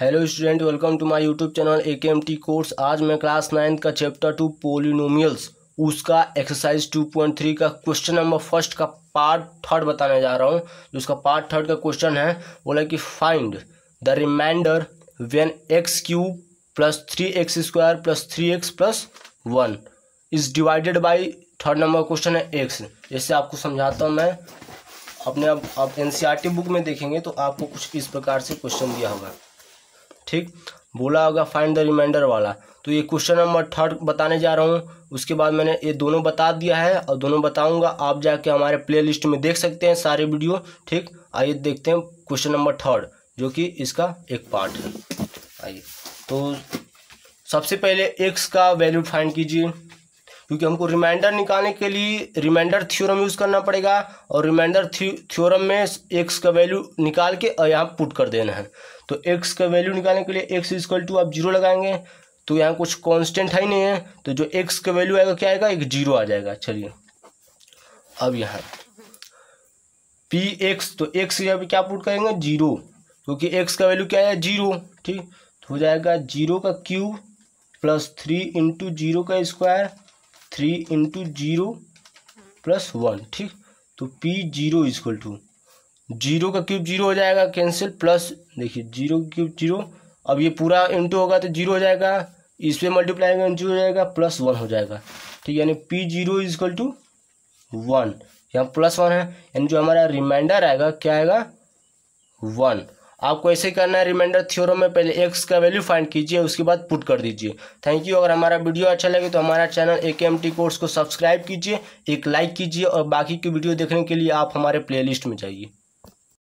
hello student welcome to my YouTube channel A K M T course आज मैं class ninth का chapter two polynomials उसका exercise two point three का question number first का part third बताने जा रहा हूँ जो उसका पार्ट थर्ड का क्वेश्चन है बोला कि find the remainder when x cube plus three x square plus three x plus one is divided by third number question है एक्स जैसे आपको समझाता हूँ मैं अपने आप आप एन बुक e में देखेंगे तो आपको कुछ इस प्रकार से क्वेश्चन दिया होगा ठीक बोला होगा फाइंड द रिमाइंडर वाला तो ये क्वेश्चन नंबर थर्ड बताने जा रहा हूँ उसके बाद मैंने ये दोनों बता दिया है और दोनों बताऊँगा आप जाके हमारे प्ले में देख सकते हैं सारे वीडियो ठीक आइए देखते हैं क्वेश्चन नंबर थर्ड जो कि इसका एक पार्ट है आइए तो सबसे पहले एक्स का वैल्यू फाइंड कीजिए क्योंकि हमको रिमाइंडर निकालने के लिए रिमाइंडर थ्योरम यूज़ करना पड़ेगा और रिमाइंडर थ्योरम में एक्स का वैल्यू निकाल के और यहाँ पुट कर देना है तो एक्स का वैल्यू निकालने के लिए एक्स इजक्वल टू आप जीरो लगाएंगे तो यहाँ कुछ कॉन्स्टेंट है ही नहीं है तो जो एक्स का वैल्यू आएगा क्या आएगा एक जीरो आ जाएगा चलिए अब यहाँ पी एक्स तो एक्स यहाँ पे क्या पुट करेंगे जीरो क्योंकि एक्स का वैल्यू क्या है जीरो ठीक तो हो जाएगा जीरो का cube plus three into zero का square three into zero plus one ठीक तो P zero equal to zero का क्यूब जीरो हो जाएगा कैंसिल प्लस देखिए जीरो क्यूब जीरो अब ये पूरा इंटू होगा तो जीरो हो जाएगा इस पर मल्टीप्लाई में जीरो हो जाएगा प्लस वन हो जाएगा ठीक यानी P zero equal to one यहाँ प्लस वन है यानी जो हमारा रिमाइंडर आएगा क्या आएगा वन आपको ऐसे करना है रिमाइंडर थ्योरम में पहले एक्स का वैल्यू फाइंड कीजिए उसके बाद पुट कर दीजिए थैंक यू अगर हमारा वीडियो अच्छा लगे तो हमारा channel A K M T course को सब्सक्राइब कीजिए एक लाइक कीजिए और बाकी की वीडियो देखने के लिए आप हमारे प्ले में जाइए